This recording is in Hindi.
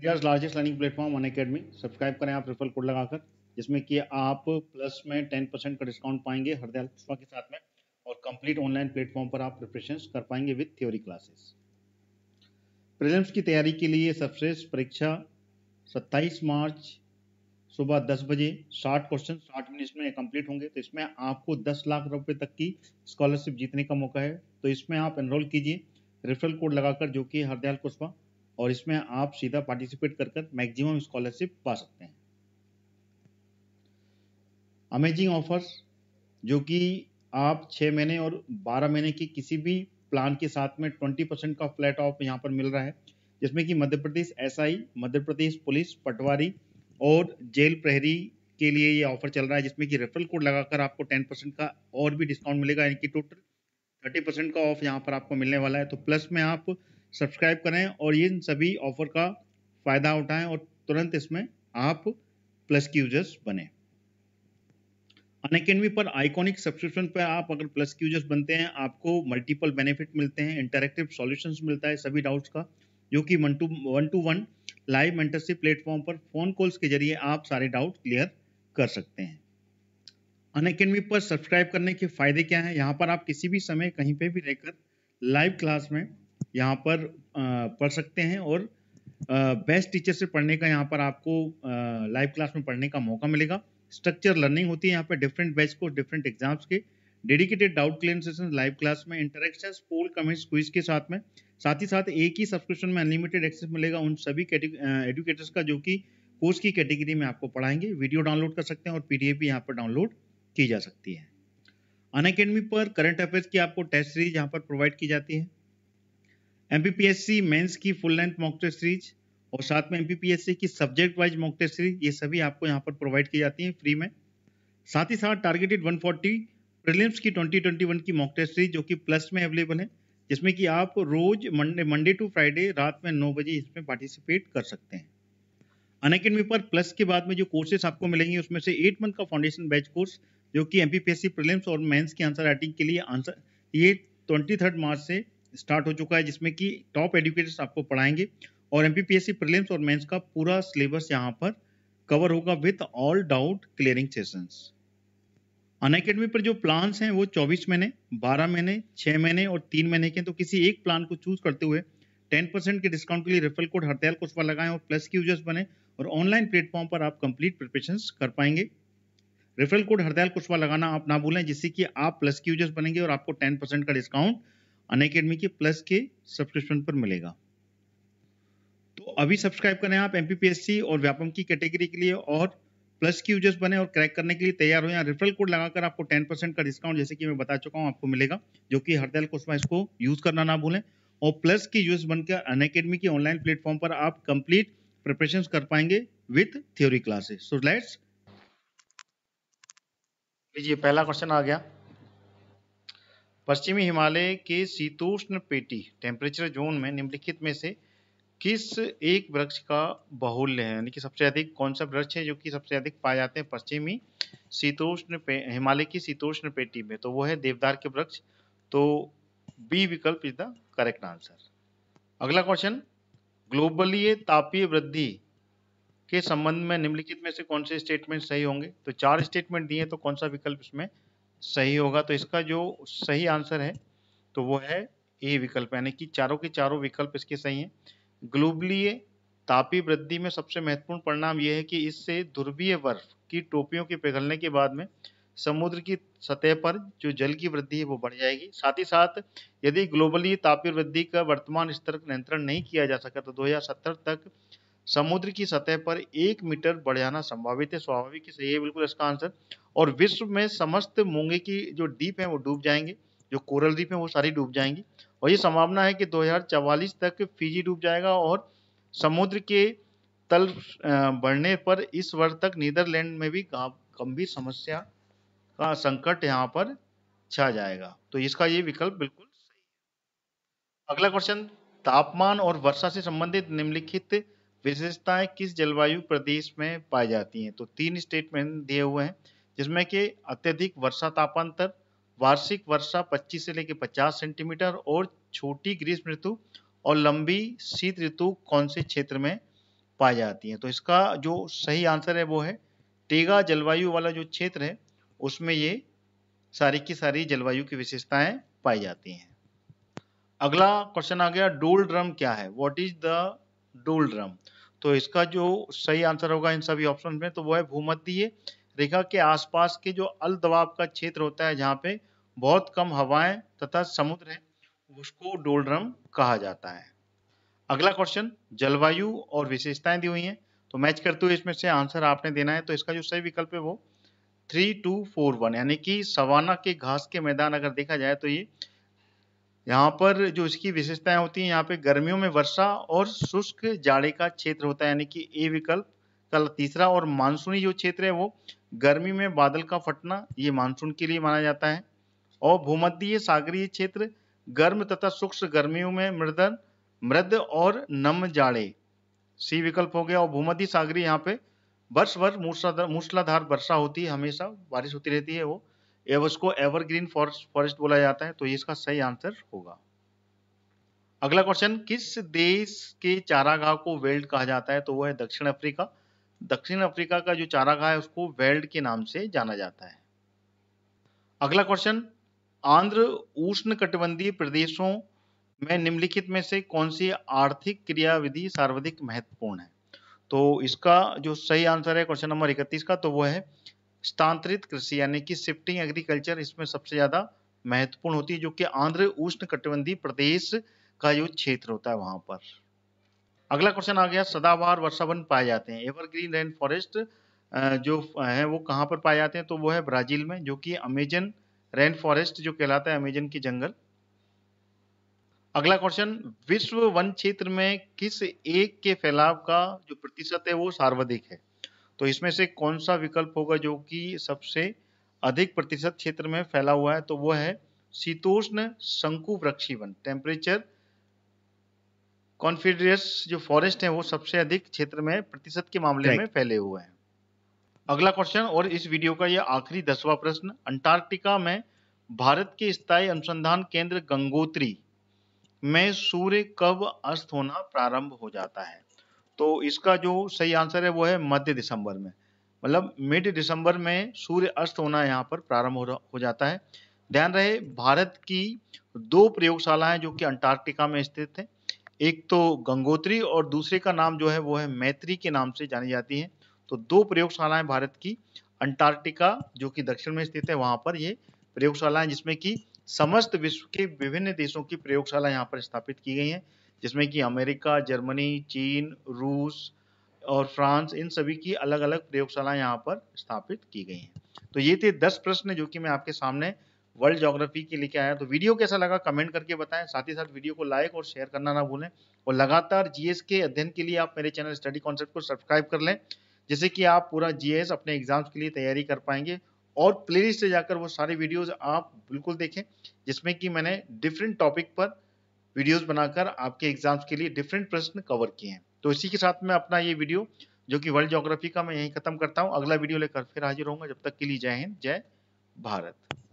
India's largest learning platform Unacademy subscribe करें आप रेफरल कोड लगाकर जिसमें कि आप प्लस में टेन परसेंट का डिस्काउंट पाएंगे हरदयाल पुष्पा के साथ में और कंप्लीट ऑनलाइन प्लेटफॉर्म पर आप प्रिपरेशन कर पाएंगे विथ थ्योरी क्लासेस प्रिलिम्स की तैयारी के लिए सबसे परीक्षा 27 मार्च सुबह 10 बजे 60 क्वेश्चन 60 मिनट में कंप्लीट होंगे तो इसमें आपको 10 लाख रुपए तक की स्कॉलरशिप जीतने का मौका है तो इसमें आप एनरोल कीजिए रेफरल कोड लगाकर जो कि हरदयाल कुशवा और इसमें आप सीधा पार्टिसिपेट कर कर मैक्सिमम स्कॉलरशिप पा सकते हैं अमेजिंग ऑफर्स जो कि आप छः महीने और बारह महीने की किसी भी प्लान के साथ में ट्वेंटी परसेंट का फ्लैट ऑफ यहाँ पर मिल रहा है जिसमें कि मध्य प्रदेश एसआई मध्य प्रदेश पुलिस पटवारी और जेल प्रहरी के लिए ये ऑफर चल रहा है जिसमें कि रेफरल कोड लगाकर आपको टेन परसेंट का और भी डिस्काउंट मिलेगा यानी कि टोटल थर्टी परसेंट का ऑफ यहाँ पर आपको मिलने वाला है तो प्लस में आप सब्सक्राइब करें और इन सभी ऑफर का फ़ायदा उठाएं और तुरंत इसमें आप प्लस के यूजर्स बने अन अकेडमी पर आइकॉनिक सब्सक्रिप्शन पर आप अगर प्लस के यूजर्स बनते हैं आपको मल्टीपल बेनिफिट मिलते हैं इंटरेक्टिव सॉल्यूशंस मिलता है सभी डाउट्स का जो कि one to one to one live mentorship platform पर फोन कॉल्स के जरिए आप सारे डाउट क्लियर कर सकते हैं अन अकेडमी पर सब्सक्राइब करने के फायदे क्या हैं यहाँ पर आप किसी भी समय कहीं पर भी रहकर लाइव क्लास में यहाँ पर पढ़ सकते हैं और बेस्ट टीचर से पढ़ने का यहाँ पर आपको लाइव क्लास में पढ़ने का मौका मिलेगा स्ट्रक्चर लर्निंग होती है यहाँ पर डिफरेंट बैच को डिफरेंट एग्जाम्स के dedicated doubt clear session live class में इंटरेक्शन पोल कमेंट्स क्विज के साथ में साथ ही साथ एक ही सब्सक्रिप्शन में अनलिमिटेड एक्सेस मिलेगा उन सभी एडुकेटर्स का जो कि कोर्स की कैटेगरी में आपको पढ़ाएंगे वीडियो डाउनलोड कर सकते हैं और पीडीएफ भी यहाँ पर डाउनलोड की जा सकती है अन पर करंट अफेयर्स की आपको टेस्ट सीरीज यहाँ पर प्रोवाइड की जाती है एमपीपीएससी मेंस की full length mock test series और साथ में एमपीपीएससी की subject wise mock test series ये सभी आपको यहाँ पर प्रोवाइड की जाती हैं फ्री में साथ ही साथ टारगेटेड 140 प्रिलिम्स की 2021 की मॉक टेस्ट सीरीज जो कि प्लस में अवेलेबल है जिसमें कि आप रोज मंडे मंडे टू फ्राइडे रात में नौ बजे इसमें पार्टिसिपेट कर सकते हैं अनकेडमी पर प्लस के बाद में जो कोर्सेज आपको मिलेंगे उसमें से एट मंथ का फाउंडेशन बैच कोर्स जो कि एम पी प्रीलिम्स और मेंस की आंसर राइटिंग के लिए आंसर ये ट्वेंटी मार्च से स्टार्ट हो चुका है जिसमें कि टॉप एडुकेटर्स आपको पढ़ाएंगे और एम पी और मेन्स का पूरा सिलेबस यहाँ पर कवर होगा with all doubt clearing session Unacademy पर जो प्लान्स हैं वो 24 महीने 12 महीने 6 महीने और 3 महीने के तो किसी एक प्लान को चूज करते हुए 10 के डिस्काउंट के लिए रेफरल कोड हड़ताल कुशवा लगाएं और प्लस के यूजर्स बने और ऑनलाइन प्लेटफॉर्म पर आप कंप्लीट प्रिपरेशन कर पाएंगे रेफरल कोड हड़ताल कुशवा लगाना आप ना भूलें जिससे कि आप प्लस के यूजर्स बनेंगे और आपको टेन का डिस्काउंट अन अकेडमी के प्लस के सब्सक्रिप्शन पर मिलेगा तो अभी सब्सक्राइब करें आप एम और व्यापम की कैटेगरी के लिए और प्लस की यूजर्स बने और क्रैक करने के लिए तैयार हो या रेफरल कोड लगाकर आपको 10% का डिस्काउंट जैसे कि मैं बता चुका हूं आपको मिलेगा जो कि हरदयाल कोस्माइस को यूज़ करना ना भूलें और प्लस की यूजर्स बनकर अन अकेडमी की ऑनलाइन प्लेटफॉर्म पर आप कंप्लीट प्रिपरेशन कर पाएंगे with theory classes so let's लीजिए पहला क्वेश्चन आ गया पश्चिमी हिमालय के शीतोष्ण पेटी टेम्परेचर जोन में निम्नलिखित में से किस एक वृक्ष का बहुल्य है यानी कि सबसे अधिक कौन सा वृक्ष है जो कि सबसे अधिक पाए जाते हैं पश्चिमी शीतोष्ण हिमालय की शीतोष्ण पेटी में तो वो है देवदार के वृक्ष तो बी विकल्प इज द करेक्ट आंसर अगला क्वेश्चन ग्लोबलीय तापीय वृद्धि के संबंध में निम्नलिखित में से कौन से स्टेटमेंट सही होंगे तो चार स्टेटमेंट दिए तो कौन सा विकल्प इसमें सही होगा तो इसका जो सही आंसर है तो वो है ए विकल्प यानी कि चारों के चारों विकल्प इसके सही हैं ग्लोबलीय तापी वृद्धि में सबसे महत्वपूर्ण परिणाम यह है कि इससे ध्रुवीय बर्फ की टोपियों के पिघलने के बाद में समुद्र की सतह पर जो जल की वृद्धि है वो बढ़ जाएगी साथ ही साथ यदि ग्लोबली तापी वृद्धि का वर्तमान स्तर नियंत्रण नहीं किया जा सका तो 2070 तक समुद्र की सतह पर एक मीटर बढ़ जाना संभावित है स्वाभाविक ही सही है बिल्कुल इसका आंसर और विश्व में समस्त मूंगे की जो डीप है वो डूब जाएंगे जो कोरल द्वीप है वो सारी डूब जाएंगी और ये संभावना है कि 2044 तक फिजी डूब जाएगा और समुद्र के तल बढ़ने पर इस वर्ष तक नीदरलैंड में भी गंभीर समस्या का संकट यहाँ पर छा जाएगा तो इसका ये विकल्प बिल्कुल सही है अगला क्वेश्चन तापमान और वर्षा से संबंधित निम्नलिखित विशेषताएं किस जलवायु प्रदेश में पाई जाती हैं तो तीन स्टेटमेंट दिए हुए हैं जिसमें कि अत्यधिक वर्षा तापांतर वार्षिक वर्षा 25 से लेकर 50 सेंटीमीटर और छोटी ग्रीष्म ऋतु और लंबी शीत ऋतु कौन से क्षेत्र में पाई जाती हैं तो इसका जो सही आंसर है वो है टेगा जलवायु वाला जो क्षेत्र है उसमें ये सारी की सारी जलवायु की विशेषताएं पाई जाती हैं अगला क्वेश्चन आ गया डोल ड्रम क्या है what is the doldrum तो इसका जो सही आंसर होगा इन सभी ऑप्शन में तो वो है भूमध्य रेखा के आसपास के जो अल दबाव का क्षेत्र होता है जहाँ पे बहुत कम हवाएं तथा समुद्र है उसको डोलड्रम कहा जाता है अगला क्वेश्चन जलवायु और विशेषताएं दी हुई हैं तो मैच करते हुए इसमें से आंसर आपने देना है तो इसका जो सही विकल्प है वो थ्री टू फोर वन यानी कि सवाना के घास के मैदान अगर देखा जाए तो ये यहाँ पर जो इसकी विशेषताएं होती हैं यहाँ पे गर्मियों में वर्षा और शुष्क जाड़े का क्षेत्र होता है यानी कि ए विकल्प कल तीसरा और मानसूनी जो क्षेत्र है वो गर्मी में बादल का फटना ये मानसून के लिए माना जाता है और भूमध्य सागरीय क्षेत्र गर्म तथा शुष्क गर्मियों में मृदन मृद और नम जाड़े सी विकल्प हो गया और भूमध्य सागरी यहाँ पे वर्ष भर मूसलाधार वर्षा होती है हमेशा बारिश होती रहती है वो एवस को एवरग्रीन फॉरेस्ट फॉरेस्ट बोला जाता है तो ये इसका सही आंसर होगा अगला क्वेश्चन किस देश के चारागाह को वेल्ड कहा जाता है तो वो है दक्षिण अफ्रीका दक्षिण अफ्रीका का जो चारागाह है उसको वेल्ड के नाम से जाना जाता है अगला क्वेश्चन आंध्र उष्ण कटिबंधीय प्रदेशों में निम्नलिखित में से कौन सी आर्थिक क्रियाविधि सर्वाधिक महत्वपूर्ण है तो इसका जो सही आंसर है क्वेश्चन नंबर इकतीस का तो वो है स्थानांतरित कृषि यानी कि शिफ्टिंग एग्रीकल्चर इसमें सबसे ज़्यादा महत्वपूर्ण होती है जो कि आंध्र उष्ण कटिबंधी प्रदेश का जो क्षेत्र होता है वहां पर अगला क्वेश्चन आ गया सदाबहार वर्षावन पाए जाते हैं एवरग्रीन रेन फॉरेस्ट जो है वो कहाँ पर पाए जाते हैं तो वो है ब्राजील में जो कि अमेजन रेन फॉरेस्ट जो कहलाता है अमेजन की जंगल अगला क्वेश्चन विश्व वन क्षेत्र में किस एक के फैलाव का जो प्रतिशत है वो सर्वाधिक है तो इसमें से कौन सा विकल्प होगा जो कि सबसे अधिक प्रतिशत क्षेत्र में फैला हुआ है तो वो है शीतोष्ण शंकु वन टेम्परेचर कॉन्फिडरियस जो फॉरेस्ट है वो सबसे अधिक क्षेत्र में प्रतिशत के मामले में फैले हुए हैं अगला क्वेश्चन और इस वीडियो का यह आखिरी दसवा प्रश्न अंटार्कटिका में भारत के स्थायी अनुसंधान केंद्र गंगोत्री में सूर्य कब अस्त होना प्रारंभ हो जाता है तो इसका जो सही आंसर है वो है मध्य दिसंबर में मतलब मिड दिसंबर में सूर्य अस्त होना यहाँ पर प्रारंभ हो, जाता है ध्यान रहे भारत की दो प्रयोगशालाएं जो कि अंटार्कटिका में स्थित है एक तो गंगोत्री और दूसरे का नाम जो है वो है मैत्री के नाम से जानी जाती है तो दो प्रयोगशालाएं भारत की अंटार्कटिका जो कि दक्षिण में स्थित है वहां पर ये प्रयोगशालाएं जिसमें कि समस्त विश्व के विभिन्न देशों की प्रयोगशाला यहाँ पर स्थापित की गई हैं जिसमें कि अमेरिका जर्मनी चीन रूस और फ्रांस इन सभी की अलग अलग प्रयोगशाला यहाँ पर स्थापित की गई हैं तो ये थे दस प्रश्न जो कि मैं आपके सामने वर्ल्ड ज्योग्राफी के लेके आया तो वीडियो कैसा लगा कमेंट करके बताएं साथ ही साथ वीडियो को लाइक और शेयर करना ना भूलें और लगातार जीएस के अध्ययन के लिए आप मेरे चैनल स्टडी कॉन्सेप्ट को सब्सक्राइब कर लें जिससे कि आप पूरा जीएस अपने एग्जाम्स के लिए तैयारी कर पाएंगे और प्ले से जाकर वो सारे वीडियोज आप बिल्कुल देखें जिसमें कि मैंने डिफरेंट टॉपिक पर वीडियोस बनाकर आपके एग्जाम्स के लिए डिफरेंट प्रश्न कवर किए हैं तो इसी के साथ मैं अपना ये वीडियो जो कि वर्ल्ड जोग्राफी का मैं यहीं खत्म करता हूँ अगला वीडियो लेकर फिर हाजिर होंगे जब तक के लिए जय हिंद जय भारत